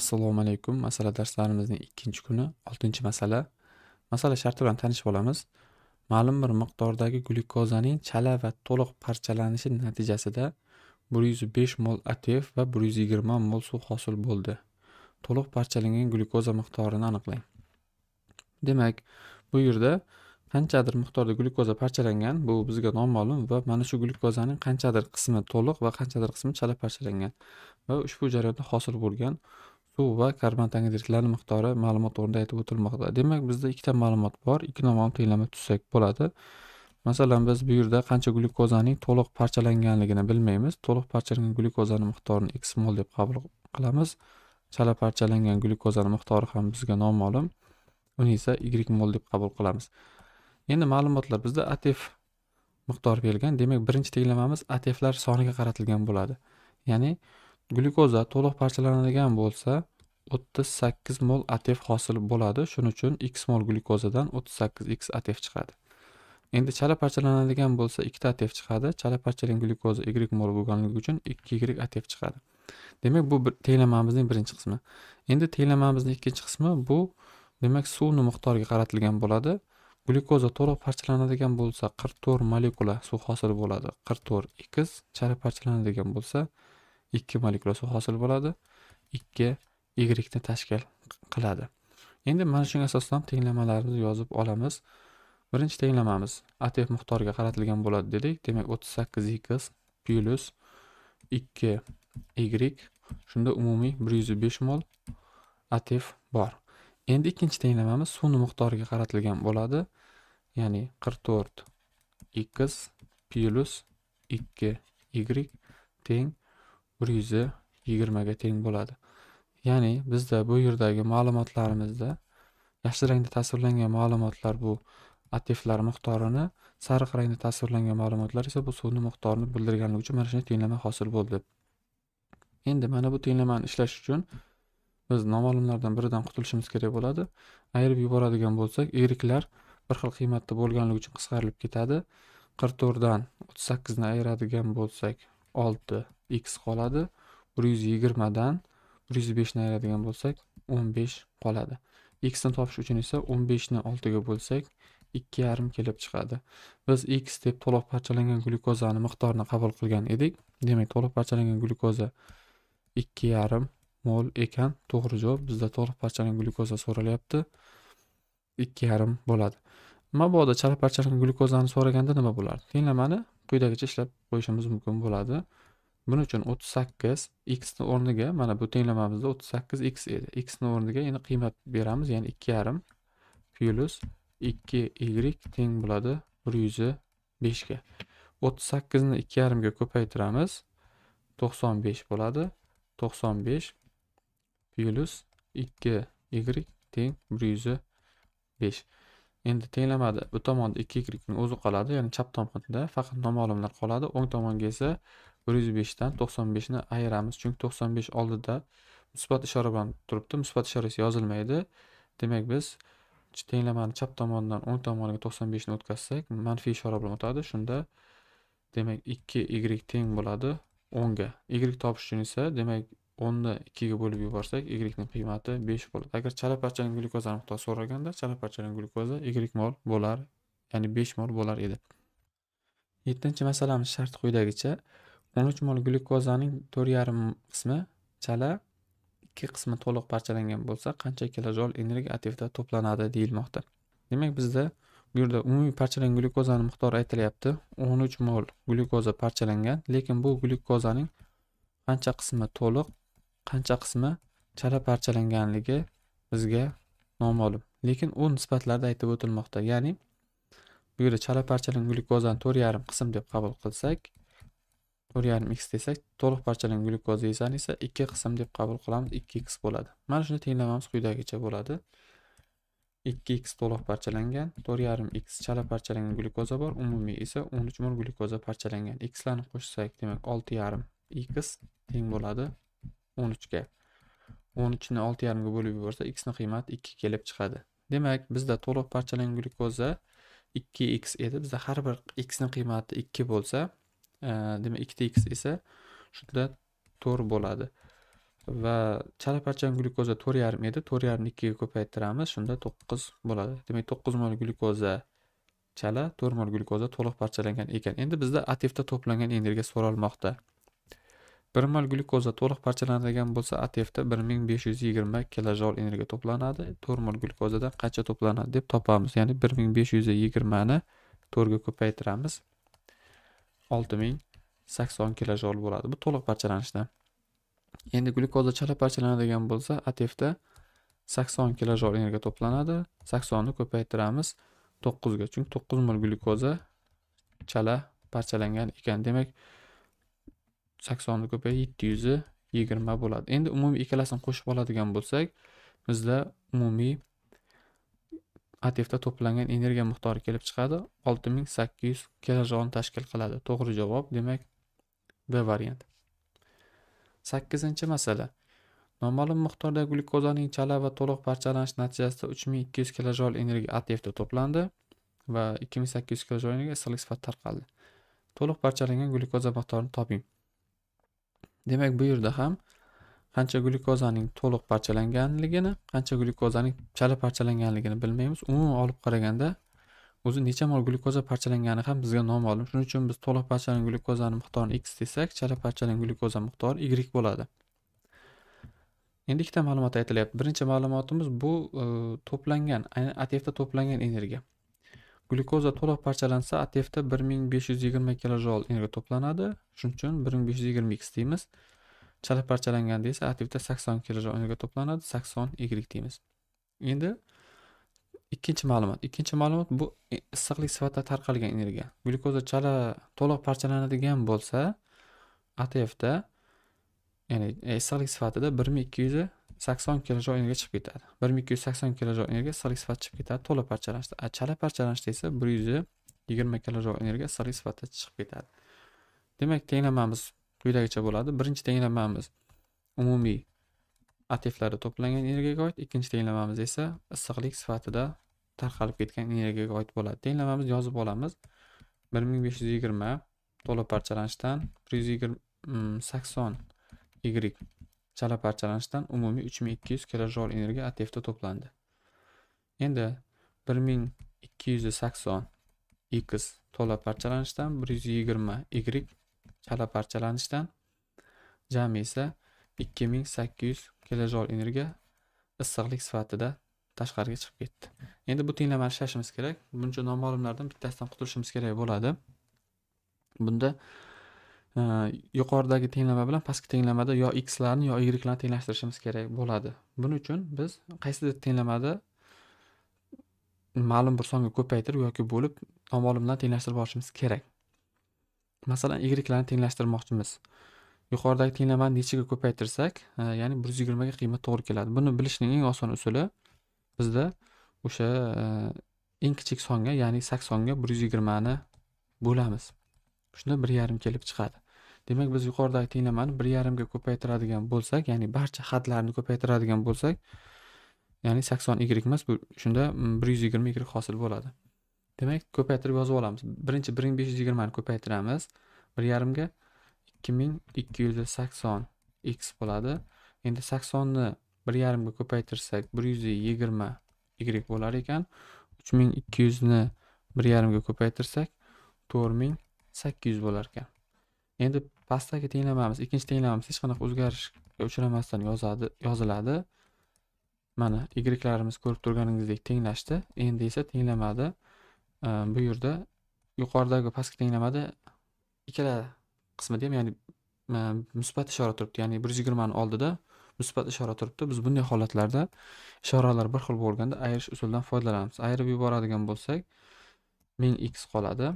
assalomu alaykum masala darslarimizning ikkinchi kuni oltinchi masala masala sharti bilan tanishib olamiz ma'lum bir miqdordagi glyukozaning chala va to'liq parchalanishi natijasida bir yuz besh mol atf va bir yuz yigirma mol suv hosil bo'ldi to'liq parchalangan glyukoza miqdorini aniqlang demak bu yerda qanchadir miqdorda glyukoza parchalangan bu bizga noma'lum va mana shu glyukozaning qanchadir qismi to'liq va qanchadir qismi chala parchalangan va ushbu jarayonda hosil bo'lgan suv va karbon tangridlarini miqdori ma'lumot o'rnida aytib o'tilmoqda demak bizda ikkita ma'lumot bor ikki nomoni tenglama tuzsak bo'ladi masalan biz bu yerda qancha glyukozaning to'liq parchalanganligini bilmaymiz to'liq parchalangan glyukozani miqdorini x mol deb qabul qilamiz chala parchalangan glyukozani miqdori ham bizga noma'lum uni esa y mol deb qabul qilamiz endi ma'lumotlar bizda atf miqdori berilgan demak birinchi tenglamamiz atflar soniga qaratilgan bo'ladi ya'ni glyukoza to'liq parchalanadigan bo'lsa 38 mol atef hosil bo'ladi shuning uchun x mol glyukozadan 38 x atef chiqadi endi chala parchalanadigan bo'lsa ikkita atef chiqadi chala parchalangan glyukoza y mol bo'lganligi uchun 2 y atef chiqadi demak bu bir tenglamamizning birinchi qismi endi tenglamamizning ikkinchi qismi bu demak suvni miqdoriga qaratilgan bo'ladi glyukoza to'liq parchalanadigan bo'lsa 44 molekula suv hosil bo'ladi 44 x chala parchalanadigan bo'lsa ikki molekula suv hosil bo'ladi ikki igrikni tashkil qiladi endi mana shunga asoslanib tenglamalarni yozib olamiz birinchi tenglamamiz atf miqdoriga qaratilgan bo'ladi dedik demak o'ttiz sakkiz x plyus ikki y shunda umumiy bir yuz besh mol atf bor endi ikkinchi tenglamamiz suvni miqdoriga qaratilgan bo'ladi ya'ni qirq to'rt x plyus ikki y teng bir yuzi yigirmaga teng bo'ladi ya'ni bizda bu yerdagi ma'lumotlarimizda yashil rangda tasvirlangan ma'lumotlar bu aktivlar miqdorini sariq rangda tasvirlangan ma'lumotlar esa bu suvni miqdorini bildirganligi uchun mana shunday tenglama hosil bo'ldi endi mana bu tenglamani ishlash uchun biz noma'lumlardan biridan qutulishimiz kerak bo'ladi ayirib yuboradigan bo'lsak eriklar bir xil qiymatda bo'lganligi uchun qisqarilib ketadi qirq to'rtdan o'ttiz sakkizni ayiradigan bo'lsak olti x qoladi 120 dan 105 ni ayiradigan bo'lsak 15 qoladi x ni topish uchun esa 15 ni 6 ga bo'lsak 2,5 yarim kelib chiqadi biz x deb to'liq parchalangan glyukozani miqdorini qabul qilgan edik demak to'liq parchalangan glyukoza 2,5 yarim mol ekan to'g'ri javob bizda to'liq parchalangan glyukoza so'ralyapti ikki yarim bo'ladi mabodo chala parchalangan glyukozani so'raganda nima bo'lardi tenglamani quyidagicha ishlab qo'yishimiz mumkin bo'ladi Buning uchun 38 x ni o'rniga mana bu tenglamamizda 38 x edi. x ni o'rniga yana qiymat beramiz, ya'ni 2 yarim plus 2 y teng bo'ladi 105 ga. 38 ni 2 yarim ga ko'paytiramiz. 95 bo'ladi. 95 plus 2 y teng 105. Endi tenglamada bu tomonda 2 y ning o'zi qoladi, ya'ni chap tomonda faqat noma'lumlar qoladi, o'ng tomonga esa bir yuz beshdan to'qson beshni ayiramiz chunki to'qson besh oldida musbat ishora bilan turibdi musbat ishorasi yozilmaydi demak biz tenglamani chap tomonidan o'ng tomoniga to'qson beshni o'tkazsak manfiy ishora bilan o'tadi shunda demak ikki y teng bo'ladi o'nga y topish uchun esa demak o'nni ikkiga bo'lib yuborsak ning qiymati besh bo'ladi agar chala parchaning glyukoza miqdori so'raganda chala parchaning glyukoza y mol bo'lar ya'ni besh mol bo'lar edi yettinchi masalamiz sharti quyidagicha 13 mol glyukozaning to'rt yarim qismi chala ikki qismi to'liq parchalangan bo'lsa qancha kilojol energiya atifda to'planadi deyilmoqda demak bizda bu yerda umumiy parchalangan glyukozani miqdori aytilyapti o'n uch mol glyukoza parchalangan lekin bu glyukozaning qancha qismi to'liq qancha qismi chala parchalanganligi bizga noma'lum lekin u nisbatlarda aytib o'tilmoqda ya'ni bu yerda chala parchalangan glyukozani to'rt yarim qism deb qabul qilsak to'rt yarim x desak to'liq parchalangan glyukoza esa ikki qism deb qabul qilamiz ikki x bo'ladi mana shuni tenglamamiz quyidagicha bo'ladi ikki x to'liq parchalangan to'rt yarim x chala parchalangan glyukoza bor umumiy esa o'n uch mol glyukoza parchalangan xlarni qo'shsak demak olti yarim x teng bo'ladi o'n uchga o'n uchni olti yarimga bo'lib yuborsa xni qiymati ikki kelib chiqadi demak bizda to'liq parchalangan glyukoza ikki x edi bizda har bir xni qiymati ikki bo'lsa demak ikkita x esa shunda to'rt bo'ladi va chala parchan glyukoza to'rt yarim edi to'rt yarimni ikkiga ko'paytiramiz shunda to'qqiz bo'ladi demak to'qqiz mol glyukoza chala to'rt mol glyukoza to'liq parchalangan ekan endi bizda ativda to'plangan energiya so'ralmoqda bir mol glyukoza to'liq parchalanadigan bo'lsa atevda bir ming besh yuz yigirma kilojol energiya to'planadi to'rt mol glyukozadan qancha to'planadi deb topamiz ya'ni bir ming besh yuz yigirmani to'rtga ko'paytiramiz 6080 kJ bo'ladi. Bu to'liq parchalanishda. Endi glyukoza chala parchalanadigan bo'lsa, ATP da 80 kJ energiya to'planadi. 80 ni ko'paytiramiz 9 ga, chunki 9 mol glyukoza chala parchalangan ekan, demak 80 ni ko'paytirib 720 bo'ladi. Endi umumiy ikkalasini qo'shib oladigan bo'lsak, bizda umumiy atefda to'plangan energiya miqdori kelib chiqadi olti ming sakkiz yuz kilojoulni tashkil qiladi to'g'ri javob demak b variant sakkizinchi masala noma'lum miqdorda glyukozaning chala va to'liq parchalanishi natijasida uch ming ikki yuz kilojoul energiya atefda to'plandi va ikki ming sakkiz yuz kilojoul energiya issiqlik sifatida tarqaldi to'liq parchalangan glyukoza miqdorini toping demak bu yerda ham qancha glyukozaning to'liq parchalanganligini qancha glyukozaning chala parchalanganligini bilmaymiz umuman olib qaraganda o'zi necha mol glyukoza parchalangani ham bizga noma'lum shuning uchun biz to'liq parchalangan glyukozani miqdorini x desak chala parchalangan glyukoza miqdori y bo'ladi endi ikkita ma'lumot aytilyapti birinchi ma'lumotimiz bu e, to'plangan aynan to'plangan energiya glyukoza to'liq parchalansa atfda bir ming besh yuz yigirma kilojoul energiya to'planadi shuning uchun bir ming besh yuz yigirma x deymiz chala parchalanganda esa aktivda sakson kilojoul o'rniga to'planadi sakson y deymiz endi ikkinchi ma'lumot ikkinchi ma'lumot bu issiqlik sifatida tarqalgan energiya glyukoza chala to'liq parchalanadigan bo'lsa atfda ya'ni e, issiqlik sifatida bir ming ikki yuz sakson energiya chiqib ketadi bir ming ikki yuz sakson energiya issiqlik sifatida chiqib ketadi to'liq parchalanishda a chala parchalanishda esa bir yuz yigirma energiya issiqlik sifatida chiqib ketadi demak tenglamamiz quyidagicha bo'ladi birinchi tenglamamiz umumiy atiflarda to'plangan energiyaga oid ikkinchi tenglamamiz esa issiqlik sifatida tarqalib ketgan energiyaga oid bo'ladi tenglamamizni yozib olamiz bir ming besh yuz yigirma to'liq parchalanishdan bir yuz yigirma mm, sakson y chala parchalanishdan umumiy uch ming ikki yuz kilojol energiya atifda to'plandi endi bir ming ikki yuz sakson x to'la parchalanishdan bir yuz yigirma y kala parchalanishdan jami esa ikki ming sakkiz yuz kilojol energiya issiqlik sifatida tashqariga chiqib ketdi endi bu tenglamani ishlashimiz kerak buncha noma'lumlardan bittasidan qutulishimiz kerak bo'ladi bunda e, yuqoridagi tenglama bilan pastki tenglamada yo x larni yo y larni tenglashtirishimiz kerak bo'ladi buning uchun biz qaysidir tenglamada ma'lum bir songa ko'paytirib yoki bo'lib noma'lum bilan tenglashtirib borishimiz kerak masalan y y-ni tenglashtirmoqchimiz yuqoridagi tenglamani nechiga ko'paytirsak e, ya'ni bir yuz yigirmaga qiymat to'g'ri keladi buni bilishning eng oson usuli bizda o'sha e, eng kichik songa ya'ni saksonga bir yuz yigirmani bo'lamiz shunda bir yarim kelib chiqadi demak biz yuqoridagi tenglamani bir yarimga ko'paytiradigan bo'lsak ya'ni barcha hadlarni ko'paytiradigan bo'lsak ya'ni sakson y emas shunda bir yuz yigirma y hosil bo'ladi demak ko'paytirib yozib olamiz birinchi bir ming besh yuz yigirmani ko'paytiramiz bir yarimga ikki ming ikki yuz sakson x bo'ladi endi saksonni bir yarimga ko'paytirsak bir yuz yigirma y bo'lar ekan uch ming ikki yuzni bir yarimga ko'paytirsak to'rt ming sakkiz yuz bo'lar ekan endi pastdagi tenglamamiz ikkinchi tenglamamiz hech qanaqa o'zgarishga uchramasdan yozadi yoziladi mana y ko'rib turganingizdek tenglashdi endi esa tenglamadi Э, bu yerda yuqoridagi pastki tenglamada ikkala qismida ham ya'ni musbat ishora turibdi ya'ni bir yuz yigirmani oldida musbat ishora turibdi biz bunday holatlarda ishoralar bir xil bo'lganda ayirish usulidan foydalanamiz ayirib yuboradigan bo'lsak ming x qoladi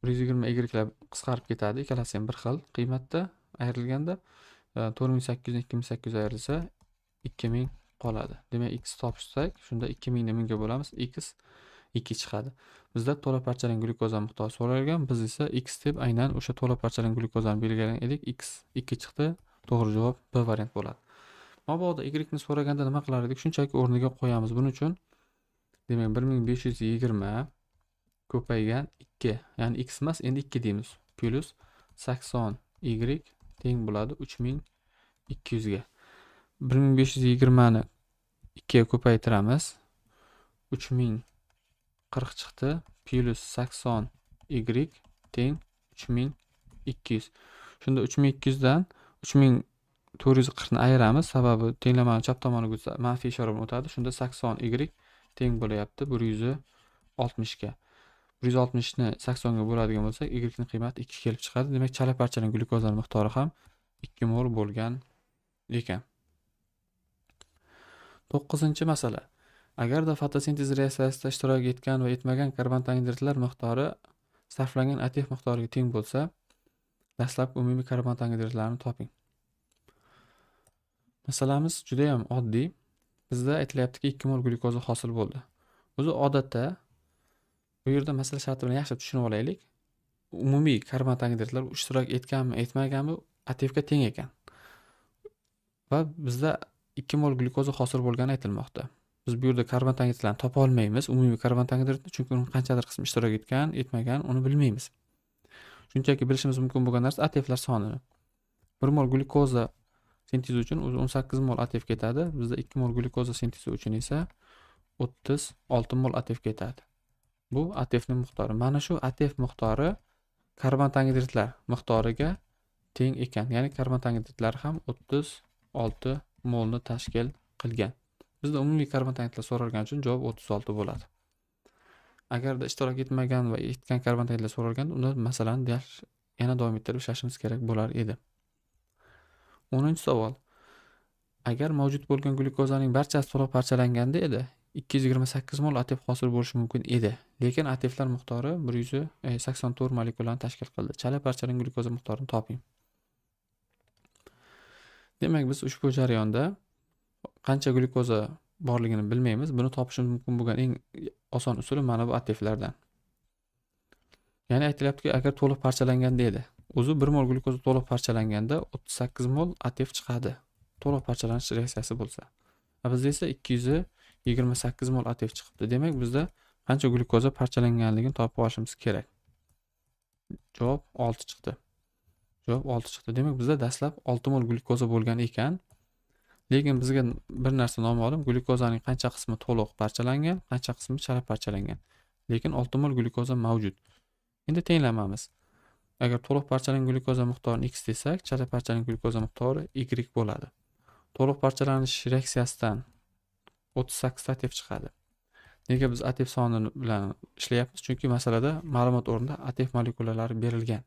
bir yuz yigirma ygrlar qisqarib ketadi ikkalasi ham bir xil qiymatda ayrilganda e, to'rt ming sakkiz yuzdan ikki ming sakkiz yuz ayrilsa ikki ming qoladi demak x topishsak shunda ikki mingni mingga bo'lamiz x 2 chiqadi bizda to'la parchalangan glyukoza miqdori so'ralgan biz esa x deb aynan o'sha to'la parchalangan glyukozani belgilagan edik x 2 chiqdi to'g'ri javob b variant bo'ladi mabodo ni so'raganda nima qilar edik shunchaki o'rniga qo'yamiz buning uchun demak bir ming besh yuz yigirma ko'paygan ikki ya'ni x emas endi ikki deymiz plyus sakson y teng bo'ladi uch ming ikki yuzga bir ming besh yuz yigirmani ikkiga ko'paytiramiz uch ming qirq chiqdi plyus sakson y teng uch ming ikki yuz shunda uch ming ikki yuzdan uch ming to'rt yuz qirqni ayiramiz sababi tenglamani chap tomoniga o'tsa manfiy ishora bilan o'tadi shunda sakson y teng bo'lyapti bir yuz oltmishga bir yuz oltmishni saksonga bo'ladigan bo'lsak yni qiymati ikki kelib chiqadi demak chala parchalangan glyukozani miqdori ham ikki mol bo'lgan ekan to'qqizinchi masala agarda fotosintez reaksiyasida ishtirok etgan va etmagan karbonangidridlar miqdori sarflangan atif miqdoriga teng bo'lsa dastlabki umumiy karbonangidridlarni toping masalamiz judayam oddiy bizda aytilyaptiki ikki mol glyukoza hosil bo'ldi o'zi odatda bu yerda masala sharti bilan yaxshi tushunib olaylik umumiy karbonangidridlar ishtirok etganmi etmaganmi atifga teng ekan va bizda ikki mol glyukoza hosil bo'lgani aytilmoqda biz bu yerda karbon tangidlarni topa olmaymiz umumiy karbon tangidratni chunki uni qanchadir qismi ishtirok etgan etmagan uni bilmaymiz shunchaki bilishimiz mumkin bo'lgan narsa atflar soni bir mol glyukoza sintezi uchun o'n sakkiz mol atf ketadi bizda ikki mol glyukoza sintezi uchun esa o'ttiz olti mol atf ketadi bu atfni miqdori mana shu atf miqdori karbon tangidratlar miqdoriga teng ekan ya'ni karbon tangidratlari ham o'ttiz olti molni tashkil qilgan bizda umumiy karbontanklar so'ralgani uchun javob o'ttiz olti bo'ladi agarda ishtirok etmagan va etgan karbontanklar so'ralganda unda masalani yana davom ettirib ishlashimiz kerak bo'lar edi o'ninchi savol agar mavjud bo'lgan glyukozaning barchasi to'liq parchalanganda edi ikki yuz yigirma sakkiz mol atif hosil bo'lishi mumkin edi lekin atiflar miqdori bir yuz e, sakson to'rt molekulani tashkil qildi chala parchalangan glyukoza miqdorini toping demak biz ushbu jarayonda qancha glyukoza borligini bilmaymiz buni topishimiz mumkin bo'lgan eng oson usuli mana bu aktivlardan ya'ni aytilyaptiki agar to'liq parchalanganda edi o'zi bir mol glyukoza to'liq parchalanganda o'ttiz sakkiz mol ativ chiqadi to'liq parchalanish reaksiyasi bo'lsa bizda esa ikki yuz yigirma sakkiz mol ativ chiqibdi demak bizda qancha glyukoza parchalanganligini topib olishimiz kerak javob olti chiqdi javob olti chiqdi demak bizda dastlab olti mol glyukoza bo'lgan ekan lekin bizga bir narsa noma'lum glyukozaning qancha qismi to'liq parchalangan qancha qismi chala parchalangan lekin olti mol glyukoza mavjud endi tenglamamiz agar to'liq parchalangan glyukoza miqdorini x desak chala parchalangan glyukoza miqdori y bo'ladi to'liq parchalanish reaksiyasidan o'ttiz sakkizta atef chiqadi nega biz atef soni bilan ishlayapmiz chunki masalada ma'lumot o'rnida atef molekulalari berilgan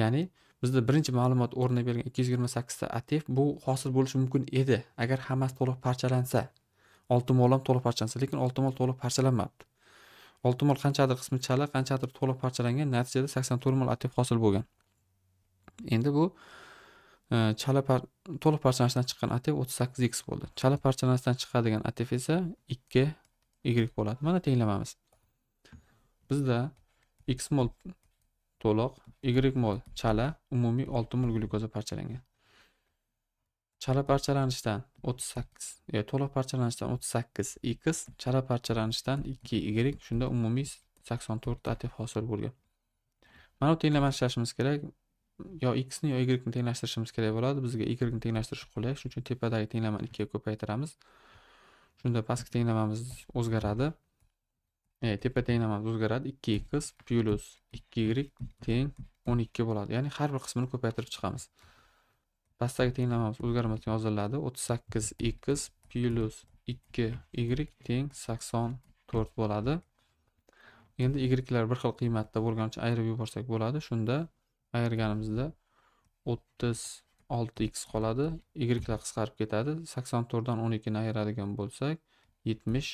ya'ni bizda birinchi ma'lumot o'rnida berilgan ikki yuz yigirma sakkizta atif bu hosil bo'lishi mumkin edi agar hammasi to'liq parchalansa oltin mol ham to'liq parchalansa lekin oltin mol to'liq parchalanmabdi oltin mol qanchadir qismi chala qanchadir to'liq parchalangan natijada sakson to'rt mol atif hosil bo'lgan endi bu e, chala par to'liq parchalanishdan chiqqan atif o'ttiz sakkiz x bo'ldi chala parchalanishdan chiqadigan atif esa ikki y bo'ladi mana tenglamamiz bizda x mol to'liq y mol chala umumiy oltin mol glyukoza parchalangan chala parchalanishdan o'ttiz sakkiz to'liq parchalanishdan o'ttiz sakkiz x chala parchalanishdan ikki y shunda umumiy sakson to'rtta atif hosil bo'lgan mana bu tenglama ishlashimiz kerak yo x ni yo y ni tenglashtirishimiz kerak bo'ladi bizga y ni tenglashtirish qulay shuning uchun tepadagi tenglamani ikkiga ko'paytiramiz shunda pastki tenglamamiz o'zgaradi e, tepa tenglamamiz o'zgaradi ikki x plyus ikki y teng o'n ikki bo'ladi ya'ni har bir qismini ko'paytirib chiqamiz pastdagi tenglamamiz o'zgarmasdan yoziladi o'ttiz sakkiz x plyus ikki y teng sakson to'rt bo'ladi endi ylar bir xil qiymatda bo'lgani uchun ayirib yuborsak bo'ladi shunda ayirganimizda o'ttiz olti x qoladi ylar qisqarib ketadi sakson to'rtdan o'n ikkini ayiradigan bo'lsak yetmish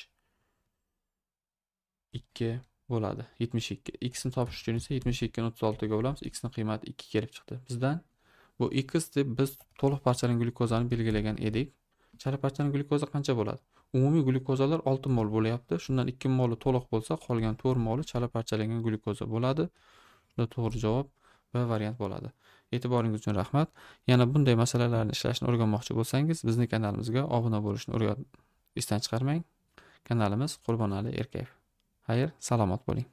ikki bo'ladi yetmish ikki ni topish uchun esa yetmish ikkini o'ttiz oltiga bo'lamiz xni qiymati ikki kelib chiqdi bizdan bu x deb biz to'liq parchalangan glyukozani belgilagan edik chala parchalangan glyukoza qancha bo'ladi umumiy glyukozalar olti mol bo'lyapti shundan ikki moli to'liq bo'lsa qolgan to'rt moli chala parchalangan glyukoza bo'ladi shunda to'g'ri javob b variant bo'ladi e'tiboringiz uchun rahmat yana bunday masalalarni ishlashni o'rganmoqchi bo'lsangiz bizni kanalimizga obuna bo'lishni esdan chiqarmang kanalimiz qurbonali erkayev Hayır, salomat bo'ling.